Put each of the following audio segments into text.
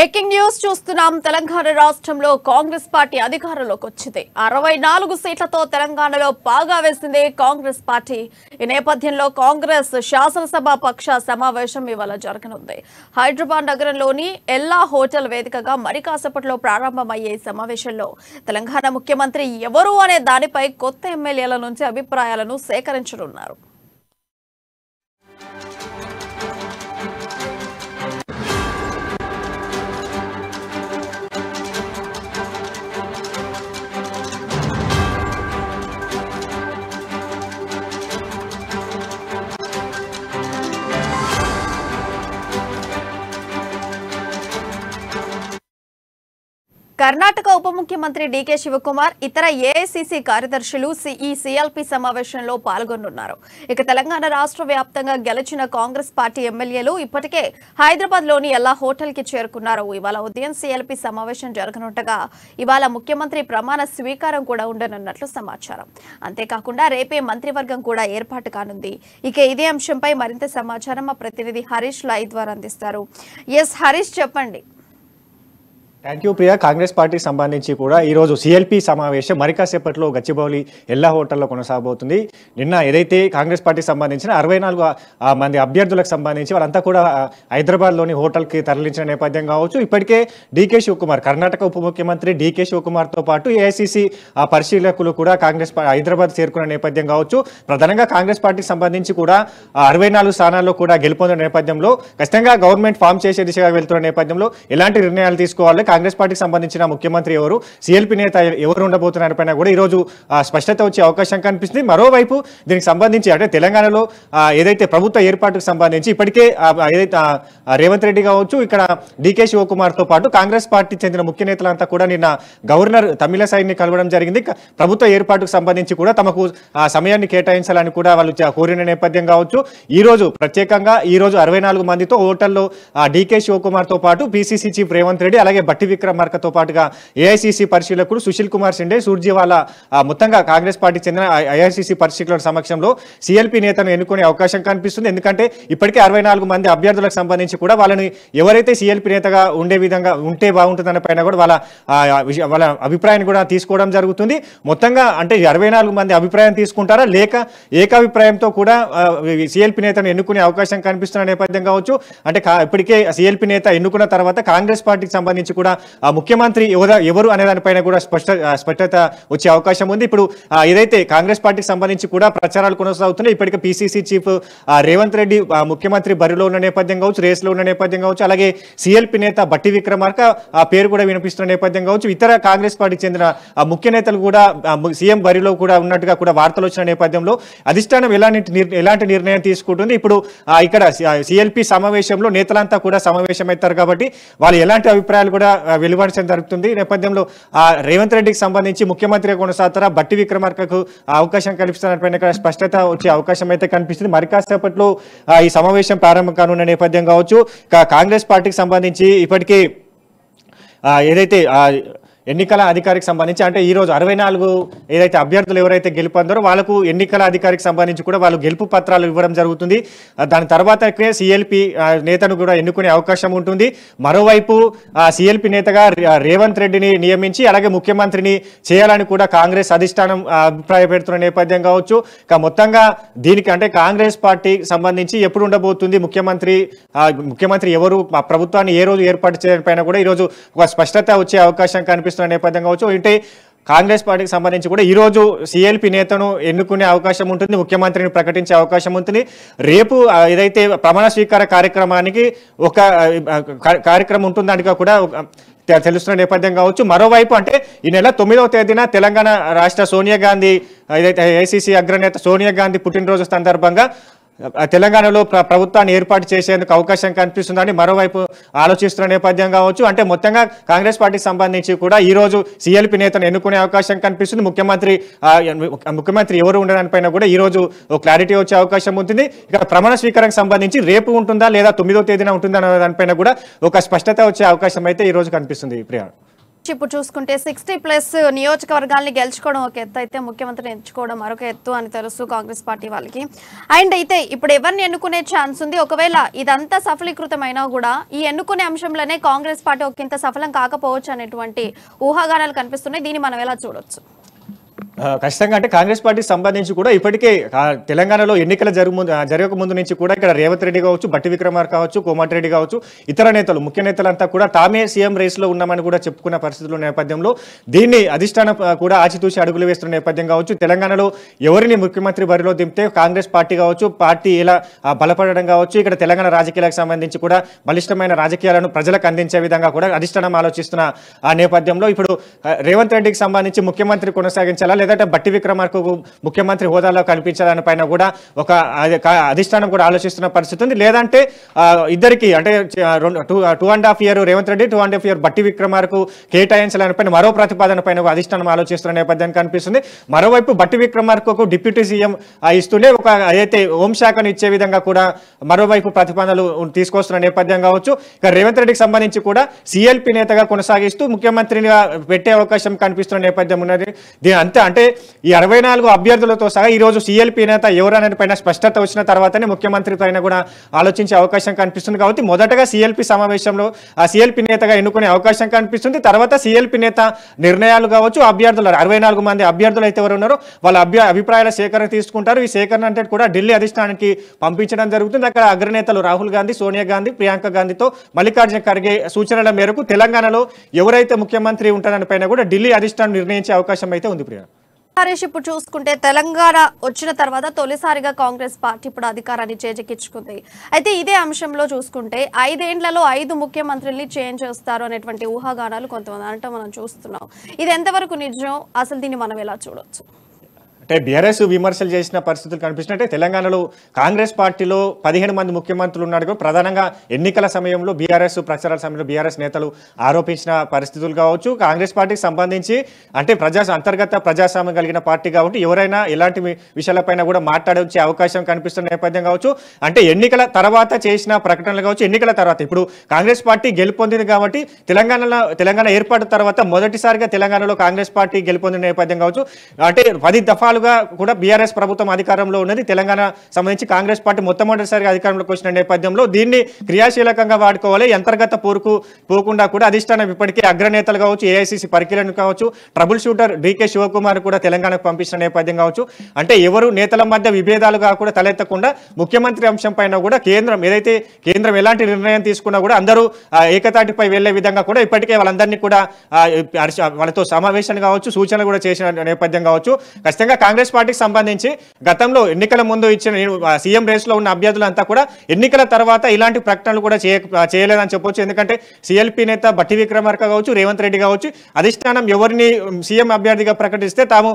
breaking news చూస్తున్నాం తెలంగాణ రాష్ట్రంలో Congress party అధికారంలోకి వచ్చింది అరవై నాలుగు సీట్లతో తెలంగాణలో బాగా వేసింది కాంగ్రెస్ పార్టీ ఈ నేపథ్యంలో కాంగ్రెస్ శాసనసభ పక్ష సమావేశం ఇవాళ జరగనుంది హైదరాబాద్ నగరంలోని ఎల్లా హోటల్ వేదికగా మరి కాసేపట్లో ప్రారంభమయ్యే సమావేశంలో తెలంగాణ ముఖ్యమంత్రి ఎవరు అనే దానిపై కొత్త ఎమ్మెల్యేల నుంచి అభిప్రాయాలను సేకరించనున్నారు కర్ణాటక ఉప ముఖ్యమంత్రి డీకే శివకుమార్ ఇతర ఏఐసిసి కార్యదర్శులు ఈ సిఎల్పి సమావేశంలో పాల్గొనున్నారు ఇక తెలంగాణ రాష్ట్ర వ్యాప్తంగా గెలిచిన కాంగ్రెస్ పార్టీ ఎమ్మెల్యేలు ఇప్పటికే హైదరాబాద్ లోని ఎలా హోటల్ కి చేరుకున్నారు ఇవాళ ఉదయం సిఎల్పి సమావేశం జరగనుండగా ఇవాళ ముఖ్యమంత్రి ప్రమాణ స్వీకారం కూడా ఉండనున్నట్లు సమాచారం అంతేకాకుండా రేపే మంత్రివర్గం కూడా ఏర్పాటు కానుంది ఇక ఇదే అంశంపై మరింత సమాచారం మా ప్రతినిధి హరీష్ లాయ్ ద్వారా అందిస్తారు ఎస్ హరీష్ చెప్పండి థ్యాంక్ యూ ప్రియా కాంగ్రెస్ పార్టీకి సంబంధించి కూడా ఈరోజు సిఎల్పి సమావేశం మరికాసేపట్లో గచ్చిబౌలి ఎల్లా హోటల్లో కొనసాగబోతుంది నిన్న ఏదైతే కాంగ్రెస్ పార్టీకి సంబంధించిన అరవై మంది అభ్యర్థులకు సంబంధించి వాళ్ళంతా కూడా హైదరాబాద్లోని హోటల్కి తరలించిన నేపథ్యం కావచ్చు ఇప్పటికే డీకే శివకుమార్ కర్ణాటక ఉప ముఖ్యమంత్రి డీకే శివకుమార్తో పాటు ఏఐసిసి పరిశీలకులు కూడా కాంగ్రెస్ హైదరాబాద్ చేరుకున్న నేపథ్యం కావచ్చు ప్రధానంగా కాంగ్రెస్ పార్టీకి సంబంధించి కూడా అరవై స్థానాల్లో కూడా గెలుపొందిన నేపథ్యంలో ఖచ్చితంగా గవర్నమెంట్ ఫామ్ చేసే దిశగా వెళ్తున్న నేపథ్యంలో ఎలాంటి నిర్ణయాలు తీసుకోవాలి కాంగ్రెస్ పార్టీకి సంబంధించిన ముఖ్యమంత్రి ఎవరు సిఎల్పి నేత ఎవరు పైన కూడా ఈరోజు స్పష్టత వచ్చే అవకాశం కనిపిస్తుంది మరోవైపు దీనికి సంబంధించి అంటే తెలంగాణలో ఏదైతే ప్రభుత్వ ఏర్పాటుకు సంబంధించి ఇప్పటికే ఏదైతే రేవంత్ రెడ్డి కావచ్చు ఇక్కడ డికే శివకుమార్తో పాటు కాంగ్రెస్ పార్టీ చెందిన ముఖ్య నేతలంతా కూడా నిన్న గవర్నర్ తమిళ తమిళసాయిని కలవడం జరిగింది ప్రభుత్వ ఏర్పాటుకు సంబంధించి కూడా తమకు సమయాన్ని కేటాయించాలని కూడా వాళ్ళు కోరిన నేపథ్యం కావచ్చు ఈ రోజు ప్రత్యేకంగా ఈ రోజు అరవై మందితో హోటల్లో డికే శివకుమార్తో పాటు పిసిసి చీఫ్ రేవంత్ రెడ్డి అలాగే భట్టి విక్రమార్కతో పాటుగా ఏఐసిసి పరిశీలకుడు సుశీల్ కుమార్ సిండే సూర్జీవాల మొత్తంగా కాంగ్రెస్ పార్టీకి చెందిన ఐఆర్సీసీ పరిశీలకుల సమక్షంలో సిఎల్పీ నేతను ఎన్నుకునే అవకాశం కనిపిస్తుంది ఎందుకంటే ఇప్పటికే అరవై మంది అభ్యర్థులకు సంబంధించి కూడా వాళ్ళని ఎవరైతే సిఎల్పీ నేతగా ఉండే విధంగా ఉంటే బాగుంటుందన్న పైన కూడా వాళ్ళ వాళ్ళ అభిప్రాయాన్ని కూడా తీసుకోవడం జరుగుతుంది మొత్తంగా అంటే అరవై మంది అభిప్రాయం తీసుకుంటారా లేక ఏకాభిప్రాయంతో కూడా సిఎల్పీ నేతను ఎన్నుకునే అవకాశం కనిపిస్తున్న నేపథ్యం కావచ్చు అంటే ఇప్పటికే సిఎల్పీ నేత ఎన్నుకున్న తర్వాత కాంగ్రెస్ పార్టీకి సంబంధించి కూడా కూడా ముఖ్యమంత్రి ఎవరు అనే దానిపైన కూడా స్పష్ట స్పష్టత వచ్చే అవకాశం ఉంది ఇప్పుడు ఏదైతే కాంగ్రెస్ పార్టీకి సంబంధించి కూడా ప్రచారాలు కొనసాగుతున్నాయి ఇప్పటికే పీసీసీ చీఫ్ రేవంత్ రెడ్డి ముఖ్యమంత్రి బరిలో ఉన్న నేపథ్యం కావచ్చు రేసులో ఉన్న నేపథ్యం కావచ్చు అలాగే సిఎల్పి నేత బట్టి విక్రమార్క ఆ పేరు కూడా వినిపిస్తున్న నేపథ్యం కావచ్చు ఇతర కాంగ్రెస్ పార్టీకి చెందిన ముఖ్య నేతలు కూడా సీఎం బరిలో కూడా ఉన్నట్టుగా కూడా వార్తలు వచ్చిన నేపథ్యంలో అధిష్టానం ఎలాంటి ఎలాంటి నిర్ణయం తీసుకుంటుంది ఇప్పుడు ఇక్కడ సిఎల్పి సమావేశంలో నేతలంతా కూడా సమావేశమవుతారు కాబట్టి వాళ్ళు ఎలాంటి అభిప్రాయాలు కూడా వెలువడడం జరుగుతుంది ఈ నేపథ్యంలో రేవంత్ రెడ్డికి సంబంధించి ముఖ్యమంత్రి కొనసాగుతారా బట్టి విక్రమార్కకు అవకాశం కల్పిస్తున్నటువంటి స్పష్టత వచ్చే అవకాశం అయితే కనిపిస్తుంది మరి కాసేపట్లో ఈ సమావేశం ప్రారంభం కానున్న నేపథ్యం కావచ్చు కాంగ్రెస్ పార్టీకి సంబంధించి ఇప్పటికీ ఏదైతే ఎన్నికల అధికారికి సంబంధించి అంటే ఈరోజు అరవై నాలుగు ఏదైతే అభ్యర్థులు ఎవరైతే గెలుపొందారో వాళ్ళకు ఎన్నికల అధికారికి సంబంధించి కూడా వాళ్ళు గెలుపు పత్రాలు ఇవ్వడం జరుగుతుంది దాని తర్వాత సిఎల్పి నేతను కూడా ఎన్నుకునే అవకాశం ఉంటుంది మరోవైపు సిఎల్పి నేతగా రేవంత్ రెడ్డిని నియమించి అలాగే ముఖ్యమంత్రిని చేయాలని కూడా కాంగ్రెస్ అధిష్టానం అభిప్రాయపెడుతున్న నేపథ్యం కావచ్చు ఇక మొత్తంగా దీనికి అంటే కాంగ్రెస్ పార్టీ సంబంధించి ఎప్పుడు ఉండబోతుంది ముఖ్యమంత్రి ముఖ్యమంత్రి ఎవరు ప్రభుత్వాన్ని ఏ రోజు ఏర్పాటు చేయడం కూడా ఈరోజు ఒక స్పష్టత వచ్చే అవకాశం కనిపిస్తుంది చేస్తున్న నేపథ్యం కావచ్చు ఇటే కాంగ్రెస్ పార్టీకి సంబంధించి కూడా ఈరోజు సిఎల్పి నేతను ఎన్నుకునే అవకాశం ఉంటుంది ముఖ్యమంత్రిని ప్రకటించే అవకాశం ఉంటుంది రేపు ఏదైతే ప్రమాణ స్వీకార కార్యక్రమానికి ఒక కార్యక్రమం ఉంటుందానిగా కూడా తెలుస్తున్న నేపథ్యం కావచ్చు మరోవైపు అంటే ఈ నెల తొమ్మిదవ తేదీన తెలంగాణ రాష్ట్ర సోనియా గాంధీ ఏదైతే ఏసీసీ అగ్రనేత సోనియా గాంధీ పుట్టినరోజు సందర్భంగా తెలంగాణలో ప్రభుత్వాన్ని ఏర్పాటు చేసేందుకు అవకాశం కనిపిస్తుందని మరోవైపు ఆలోచిస్తున్న నేపథ్యం కావచ్చు అంటే మొత్తంగా కాంగ్రెస్ పార్టీకి సంబంధించి కూడా ఈ రోజు సిఎల్పి నేతను ఎన్నుకునే అవకాశం కనిపిస్తుంది ముఖ్యమంత్రి ముఖ్యమంత్రి ఎవరు పైన కూడా ఈ రోజు క్లారిటీ వచ్చే అవకాశం ఉంటుంది ఇక ప్రమాణ స్వీకారం సంబంధించి రేపు ఉంటుందా లేదా తొమ్మిదో తేదీన ఉంటుందా అనే దానిపైన కూడా ఒక స్పష్టత వచ్చే అవకాశం అయితే ఈ రోజు కనిపిస్తుంది ప్రియా నుంచి ఇప్పుడు చూసుకుంటే సిక్స్టీ ప్లస్ నియోజకవర్గాల్ని గెలుచుకోవడం ఒక ఎత్తు అయితే ముఖ్యమంత్రిని ఎంచుకోవడం మరొక ఎత్తు అని తెలుసు కాంగ్రెస్ పార్టీ వాళ్ళకి అండ్ అయితే ఇప్పుడు ఎవరిని ఎన్నుకునే ఛాన్స్ ఉంది ఒకవేళ ఇదంతా సఫలీకృతమైనా కూడా ఈ ఎన్నుకునే అంశంలోనే కాంగ్రెస్ పార్టీ ఒకంత సఫలం కాకపోవచ్చు అనేటువంటి ఊహాగానాలు కనిపిస్తున్నాయి దీన్ని మనం ఎలా చూడొచ్చు ఖచ్చితంగా అంటే కాంగ్రెస్ పార్టీకి సంబంధించి కూడా ఇప్పటికే తెలంగాణలో ఎన్నికల జరుగు జరగక ముందు నుంచి కూడా ఇక్కడ రేవంత్ రెడ్డి కావచ్చు బట్టి విక్రమార్ కావచ్చు కోమటిరెడ్డి కావచ్చు ఇతర నేతలు ముఖ్య నేతలంతా కూడా తామే సీఎం రేస్లో ఉన్నామని కూడా చెప్పుకున్న పరిస్థితుల నేపథ్యంలో దీన్ని అధిష్టానం కూడా ఆచితూచి అడుగులు వేస్తున్న నేపథ్యం కావచ్చు తెలంగాణలో ఎవరిని ముఖ్యమంత్రి బరిలో దింపితే కాంగ్రెస్ పార్టీ కావచ్చు పార్టీ ఇలా బలపడడం కావచ్చు ఇక్కడ తెలంగాణ రాజకీయాలకు సంబంధించి కూడా బలిష్టమైన రాజకీయాలను ప్రజలకు అందించే విధంగా కూడా అధిష్టానం ఆలోచిస్తున్న ఆ నేపథ్యంలో ఇప్పుడు రేవంత్ రెడ్డికి సంబంధించి ముఖ్యమంత్రి కొనసాగించాలా లేదంటే బట్టి విక్రమార్కు ముఖ్యమంత్రి హోదాలో కనిపించాలని పైన కూడా ఒక అధిష్టానం కూడా ఆలోచిస్తున్న పరిస్థితి ఉంది లేదంటే ఇద్దరికి అంటే two and half year Revanth Reddy two and half year Bhatti విక్రమార్కు కేటాయించాలని పైన మరో ప్రతిపాదన పైన అధిష్టానం ఆలోచిస్తున్న నేపథ్యం కనిపిస్తుంది మరోవైపు బట్టి విక్రమార్కు డిప్యూటీ సీఎం ఇస్తూనే ఒక అయితే హోంశాఖను ఇచ్చే విధంగా కూడా మరోవైపు ప్రతిపాదనలు తీసుకొస్తున్న నేపథ్యం కావచ్చు ఇక రేవంత్ రెడ్డికి సంబంధించి కూడా సిఎల్పి నేతగా కొనసాగిస్తూ ముఖ్యమంత్రిగా పెట్టే అవకాశం కనిపిస్తున్న నేపథ్యం ఉన్నది అంతే అంటే ఎందుకంటే ఈ అరవై నాలుగు అభ్యర్థులతో సహా ఈ రోజు సీఎల్పీ నేత ఎవరనే పైన స్పష్టత వచ్చిన తర్వాతనే ముఖ్యమంత్రి పైన కూడా ఆలోచించే అవకాశం కనిపిస్తుంది కాబట్టి మొదటగా సీఎల్పీ సమావేశంలో ఆ సీఎల్పీ నేతగా ఎన్నుకునే అవకాశం కనిపిస్తుంది తర్వాత సీఎల్పీ నేత నిర్ణయాలు కావచ్చు అభ్యర్థులు అరవై మంది అభ్యర్థులు అయితే ఎవరు ఉన్నారో వాళ్ళ అభ్య అభిప్రాయాల సేకరణ తీసుకుంటారు ఈ సేకరణ అంటే కూడా ఢిల్లీ అధిష్టానానికి పంపించడం జరుగుతుంది అక్కడ అగ్రనేతలు రాహుల్ గాంధీ సోనియా గాంధీ ప్రియాంక గాంధీతో మల్లికార్జున ఖర్గే సూచనల మేరకు తెలంగాణలో ఎవరైతే ముఖ్యమంత్రి ఉంటారని పైన కూడా ఢిల్లీ అధిష్టానం నిర్ణయించే అవకాశం అయితే ఉంది ప్రియా నరేష్ ఇప్పుడు చూసుకుంటే తెలంగాణ వచ్చిన తర్వాత తొలిసారిగా కాంగ్రెస్ పార్టీ ఇప్పుడు అధికారాన్ని చేజకిచ్చుకుంది అయితే ఇదే అంశంలో చూసుకుంటే ఐదేండ్లలో ఐదు ముఖ్యమంత్రుల్ని చేంజ్ చేస్తారు అనేటువంటి ఊహాగానాలు కొంతమంది అంటే మనం చూస్తున్నాం ఇది ఎంతవరకు నిజం అసలు దీన్ని మనం ఎలా చూడొచ్చు అంటే బీఆర్ఎస్ విమర్శలు చేసిన పరిస్థితులు కనిపిస్తున్నాయి అంటే తెలంగాణలో కాంగ్రెస్ పార్టీలో పదిహేను మంది ముఖ్యమంత్రులు ఉన్నాడు ప్రధానంగా ఎన్నికల సమయంలో బీఆర్ఎస్ ప్రచారాల సమయంలో బీఆర్ఎస్ నేతలు ఆరోపించిన పరిస్థితులు కావచ్చు కాంగ్రెస్ పార్టీకి సంబంధించి అంటే ప్రజా అంతర్గత ప్రజాస్వామ్యం కలిగిన పార్టీ కాబట్టి ఎవరైనా ఇలాంటి విషయాలపైన కూడా మాట్లాడవచ్చే అవకాశం కనిపిస్తున్న నేపథ్యం కావచ్చు అంటే ఎన్నికల తర్వాత చేసిన ప్రకటనలు కావచ్చు ఎన్నికల తర్వాత ఇప్పుడు కాంగ్రెస్ పార్టీ గెలుపొందింది కాబట్టి తెలంగాణలో తెలంగాణ ఏర్పాటు తర్వాత మొదటిసారిగా తెలంగాణలో కాంగ్రెస్ పార్టీ గెలుపొందిన నేపథ్యం కావచ్చు అంటే పది దఫాలు సంవత్సరాలుగా కూడా బీఆర్ఎస్ ప్రభుత్వం అధికారంలో ఉన్నది తెలంగాణ సంబంధించి కాంగ్రెస్ పార్టీ మొట్టమొదటిసారిగా అధికారంలోకి వచ్చిన నేపథ్యంలో దీన్ని క్రియాశీలకంగా వాడుకోవాలి అంతర్గత పోరుకు పోకుండా కూడా అధిష్టానం ఇప్పటికీ అగ్రనేతలు కావచ్చు ఏఐసిసి పరికీలను కావచ్చు ట్రబుల్ షూటర్ డీకే శివకుమార్ కూడా తెలంగాణకు పంపించిన నేపథ్యం కావచ్చు అంటే ఎవరు నేతల మధ్య విభేదాలు కాకుండా తలెత్తకుండా ముఖ్యమంత్రి అంశం పైన కూడా కేంద్రం ఏదైతే కేంద్రం ఎలాంటి నిర్ణయం తీసుకున్నా కూడా అందరూ ఏకతాటిపై వెళ్లే విధంగా కూడా ఇప్పటికే వాళ్ళందరినీ కూడా వాళ్ళతో సమావేశాన్ని కావచ్చు సూచనలు కూడా చేసిన నేపథ్యం కావచ్చు ఖచ్చితంగా కాంగ్రెస్ పార్టీకి సంబంధించి గతంలో ఎన్నికల ముందు ఇచ్చిన సీఎం రేస్లో ఉన్న అభ్యర్థులంతా కూడా ఎన్నికల తర్వాత ఇలాంటి ప్రకటనలు కూడా చేయ చేయలేదని చెప్పొచ్చు ఎందుకంటే సిఎల్పీ నేత బట్టి విక్రమార్క కావచ్చు రేవంత్ రెడ్డి కావచ్చు అధిష్టానం ఎవరిని సీఎం అభ్యర్థిగా ప్రకటిస్తే తాము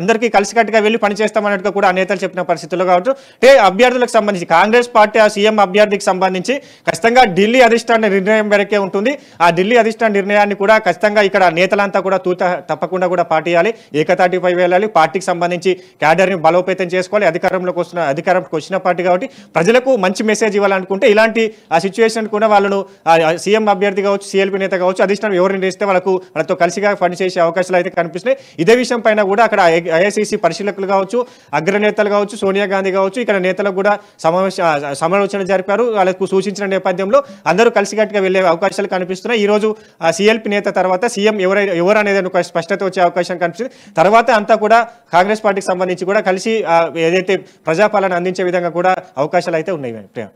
అందరికీ కలిసికట్టుగా వెళ్ళి పనిచేస్తామన్నట్టుగా కూడా నేతలు చెప్పిన పరిస్థితుల్లో కావచ్చు అంటే అభ్యర్థులకు సంబంధించి కాంగ్రెస్ పార్టీ ఆ సీఎం అభ్యర్థికి సంబంధించి ఖచ్చితంగా ఢిల్లీ అధిష్టాన నిర్ణయం మేరకే ఉంటుంది ఆ ఢిల్లీ అధిష్టాన నిర్ణయాన్ని కూడా ఖచ్చితంగా ఇక్కడ నేతలంతా కూడా తూత తప్పకుండా కూడా పాటియాలి ఏకతాటిపై వెళ్ళాలి పార్టీ పార్టీకి సంబంధించి క్యాడర్ని బలోపేతం చేసుకోవాలి అధికారంలోకి వస్తున్న అధికారంకి వచ్చిన పార్టీ కాబట్టి ప్రజలకు మంచి మెసేజ్ ఇవ్వాలనుకుంటే ఇలాంటి ఆ సిచ్యువేషన్ కూడా వాళ్ళను సీఎం అభ్యర్థి కావచ్చు సీఎల్పీ నేత కావచ్చు అధిష్టానం ఎవరిని ఇస్తే వాళ్ళకు వాళ్ళతో కలిసిగా పనిచేసే అవకాశాలు అయితే కనిపిస్తున్నాయి ఇదే విషయం పైన కూడా అక్కడ ఐఐసీసీ పరిశీలకులు కావచ్చు అగ్రనేతలు కావచ్చు సోనియా గాంధీ కావచ్చు ఇక్కడ నేతలకు కూడా సమావేశ సమాలోచన జరిపారు వాళ్ళకు సూచించిన నేపథ్యంలో అందరూ కలిసిగట్టుగా వెళ్లే అవకాశాలు కనిపిస్తున్నాయి ఈరోజు సీఎల్పీ నేత తర్వాత సీఎం ఎవరై ఎవరు అనేది ఒక స్పష్టత వచ్చే అవకాశం కనిపిస్తుంది తర్వాత అంతా కూడా కాంగ్రెస్ పార్టీకి సంబంధించి కూడా కలిసి ఏదైతే ప్రజాపాలన అందించే విధంగా కూడా అవకాశాలు అయితే ఉన్నాయి ప్రియా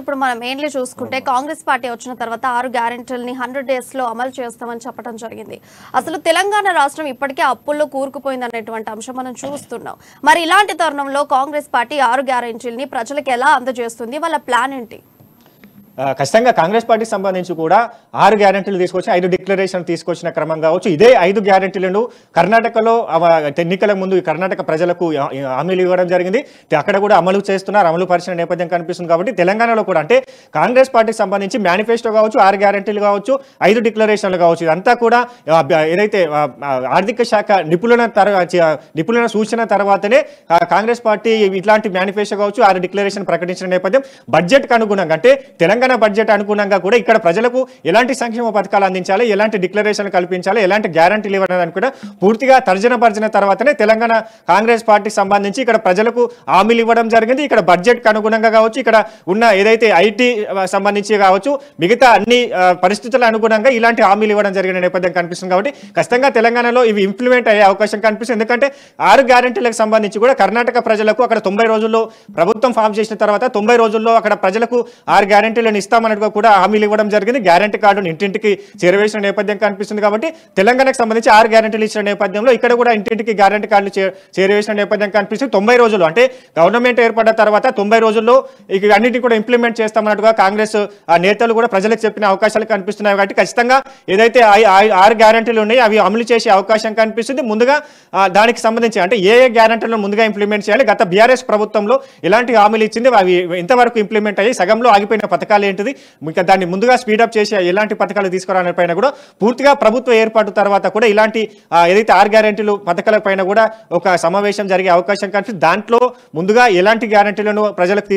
ఇప్పుడు మనం మెయిన్లీ చూసుకుంటే కాంగ్రెస్ పార్టీ వచ్చిన తర్వాత ఆరు గ్యారెంటీలని హండ్రెడ్ డేస్ లో అమలు చేస్తామని చెప్పడం జరిగింది అసలు తెలంగాణ రాష్ట్రం ఇప్పటికే అప్పుల్లో కూరుకుపోయింది అనేటువంటి అంశం మనం చూస్తున్నాం మరి ఇలాంటి తరుణంలో కాంగ్రెస్ పార్టీ ఆరు గ్యారెంటీలని ప్రజలకు ఎలా అందజేస్తుంది వాళ్ళ ప్లాన్ ఏంటి ఖచ్చితంగా కాంగ్రెస్ పార్టీకి సంబంధించి కూడా ఆరు గ్యారంటీలు తీసుకొచ్చి ఐదు డిక్లరేషన్ తీసుకొచ్చిన క్రమం కావచ్చు ఇదే ఐదు గ్యారంటీలను కర్ణాటకలో ఎన్నికల ముందు కర్ణాటక ప్రజలకు హామీలు ఇవ్వడం జరిగింది అక్కడ కూడా అమలు చేస్తున్నారు అమలు పరిచిన నేపథ్యం కనిపిస్తుంది కాబట్టి తెలంగాణలో కూడా అంటే కాంగ్రెస్ పార్టీకి సంబంధించి మేనిఫెస్టో కావచ్చు ఆరు గ్యారంటీలు కావచ్చు ఐదు డిక్లరేషన్లు కావచ్చు ఇదంతా కూడా ఏదైతే ఆర్థిక శాఖ నిపుణుల నిపుణుల సూచన తర్వాతనే కాంగ్రెస్ పార్టీ ఇట్లాంటి మేనిఫెస్టో కావచ్చు ఆరు డిక్లరేషన్ ప్రకటించిన నేపథ్యం బడ్జెట్కి అనుగుణంగా అంటే తెలంగాణ తెలంగాణ బడ్జెట్ అనుగుణంగా కూడా ఇక్కడ ప్రజలకు ఎలాంటి సంక్షేమ పథకాలు అందించాలి ఎలాంటి డిక్లరేషన్లు కల్పించాలి ఎలాంటి గ్యారంటీలు ఇవ్వడానికి కూడా పూర్తిగా తర్జన భర్జన తర్వాతనే తెలంగాణ కాంగ్రెస్ పార్టీకి సంబంధించి ఇక్కడ ప్రజలకు హామీలు ఇవ్వడం జరిగింది ఇక్కడ బడ్జెట్కి అనుగుణంగా కావచ్చు ఇక్కడ ఉన్న ఏదైతే ఐటీ సంబంధించి కావచ్చు మిగతా అన్ని పరిస్థితుల అనుగుణంగా ఇలాంటి హామీలు ఇవ్వడం జరిగిన నేపథ్యం కనిపిస్తుంది కాబట్టి ఖచ్చితంగా తెలంగాణలో ఇవి ఇంప్లిమెంట్ అయ్యే అవకాశం కనిపిస్తుంది ఎందుకంటే ఆరు గ్యారంటీలకు సంబంధించి కూడా కర్ణాటక ప్రజలకు అక్కడ తొంభై రోజుల్లో ప్రభుత్వం ఫామ్ చేసిన తర్వాత తొంభై రోజుల్లో అక్కడ ప్రజలకు ఆరు గ్యారంటీలు కార్డులను ఇస్తామన్నట్టుగా కూడా హామీలు ఇవ్వడం జరిగింది గ్యారంటీ కార్డును ఇంటింటికి చేరవేసిన నేపథ్యం కనిపిస్తుంది కాబట్టి తెలంగాణకు సంబంధించి ఆరు గ్యారెంటీలు ఇచ్చిన నేపథ్యంలో ఇక్కడ కూడా ఇంటింటికి గ్యారంటీ కార్డులు చేరవేసిన నేపథ్యం కనిపిస్తుంది తొంభై రోజులు అంటే గవర్నమెంట్ ఏర్పడిన తర్వాత తొంభై రోజుల్లో ఇక అన్నింటినీ కూడా ఇంప్లిమెంట్ చేస్తామన్నట్టుగా కాంగ్రెస్ నేతలు కూడా ప్రజలకు చెప్పిన అవకాశాలు కనిపిస్తున్నాయి కాబట్టి ఖచ్చితంగా ఏదైతే ఆరు గ్యారెంటీలు ఉన్నాయో అవి అమలు చేసే అవకాశం కనిపిస్తుంది ముందుగా దానికి సంబంధించి అంటే ఏ ఏ గ్యారెంటీలను ముందుగా ఇంప్లిమెంట్ చేయాలి గత బీఆర్ఎస్ ప్రభుత్వంలో ఎలాంటి హామీలు ఇచ్చింది అవి ఇంతవరకు ఇంప్లిమెంట్ అయ్యి సగంలో ఆగిపోయిన పథకాలు పథకాలు ఏంటిది ఇంకా దాన్ని ముందుగా స్పీడప్ చేసి ఎలాంటి పథకాలు పైన కూడా పూర్తిగా ప్రభుత్వ ఏర్పాటు తర్వాత కూడా ఇలాంటి ఏదైతే ఆర్ గ్యారంటీలు పథకాలపైన కూడా ఒక సమావేశం జరిగే అవకాశం కనిపిస్తుంది దాంట్లో ముందుగా ఎలాంటి గ్యారంటీలను ప్రజలకు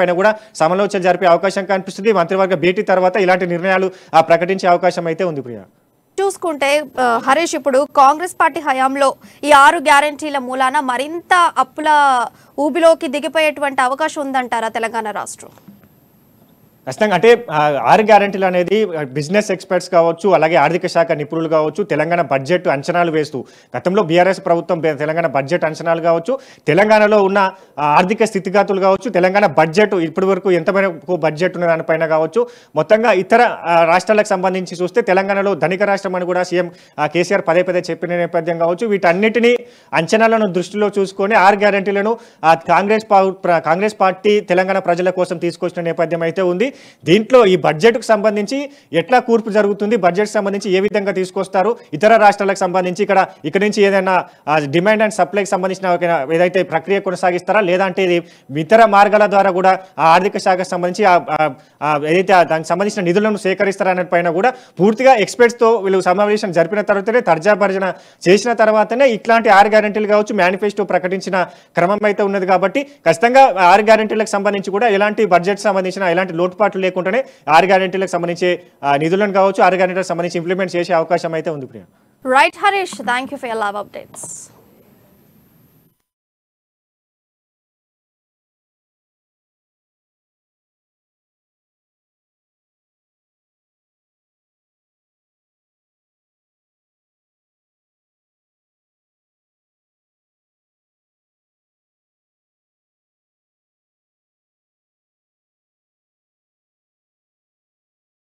పైన కూడా సమలోచన జరిపే అవకాశం కనిపిస్తుంది మంత్రివర్గ భేటీ తర్వాత ఇలాంటి నిర్ణయాలు ప్రకటించే అవకాశం అయితే ఉంది ప్రియా చూసుకుంటే హరీష్ ఇప్పుడు కాంగ్రెస్ పార్టీ హయాంలో ఈ ఆరు గ్యారంటీల మూలాన మరింత అప్పుల ఊబిలోకి దిగిపోయేటువంటి అవకాశం ఉందంటారా తెలంగాణ రాష్ట్రం ఖచ్చితంగా అంటే ఆరు గ్యారంటీలు అనేది బిజినెస్ ఎక్స్పర్ట్స్ కావచ్చు అలాగే ఆర్థిక శాఖ నిపుణులు కావచ్చు తెలంగాణ బడ్జెట్ అంచనాలు వేస్తూ గతంలో బీఆర్ఎస్ ప్రభుత్వం తెలంగాణ బడ్జెట్ అంచనాలు కావచ్చు తెలంగాణలో ఉన్న ఆర్థిక స్థితిగతులు కావచ్చు తెలంగాణ బడ్జెట్ ఇప్పటి వరకు ఎంతమేరకు బడ్జెట్ ఉన్న దానిపైన కావచ్చు మొత్తంగా ఇతర రాష్ట్రాలకు సంబంధించి చూస్తే తెలంగాణలో ధనిక రాష్ట్రం అని కూడా సీఎం కేసీఆర్ పదే పదే చెప్పిన నేపథ్యం కావచ్చు వీటన్నిటినీ అంచనాలను దృష్టిలో చూసుకొని ఆరు గ్యారంటీలను కాంగ్రెస్ కాంగ్రెస్ పార్టీ తెలంగాణ ప్రజల కోసం తీసుకొచ్చిన నేపథ్యం అయితే ఉంది దీంట్లో ఈ బడ్జెట్కు సంబంధించి ఎట్లా కూర్పు జరుగుతుంది బడ్జెట్ సంబంధించి ఏ విధంగా తీసుకొస్తారు ఇతర రాష్ట్రాలకు సంబంధించి ఇక్కడ ఇక్కడ నుంచి ఏదైనా డిమాండ్ అండ్ సప్లైకి సంబంధించిన ఏదైతే ప్రక్రియ కొనసాగిస్తారా లేదంటే ఇది ఇతర మార్గాల ద్వారా కూడా ఆ ఆర్థిక శాఖకు సంబంధించి ఏదైతే దానికి సంబంధించిన నిధులను సేకరిస్తారనే పైన కూడా పూర్తిగా ఎక్స్పర్ట్స్తో వీళ్ళు సమావేశం జరిపిన తర్వాతనే తర్జాభర్జన చేసిన తర్వాతనే ఇట్లాంటి ఆరు గ్యారంటీలు కావచ్చు మేనిఫెస్టో ప్రకటించిన క్రమం అయితే ఉన్నది కాబట్టి ఖచ్చితంగా ఆరు గ్యారంటీలకు సంబంధించి కూడా ఎలాంటి బడ్జెట్ సంబంధించిన ఎలాంటి లోటు లోటుపాట్లు లేకుండానే ఆరు గ్యారెంటీలకు సంబంధించి నిధులను కావచ్చు ఆరు గ్యారెంటీలకు సంబంధించి ఇంప్లిమెంట్ చేసే అవకాశం అయితే ఉంది Priya right Harish thank you for your love updates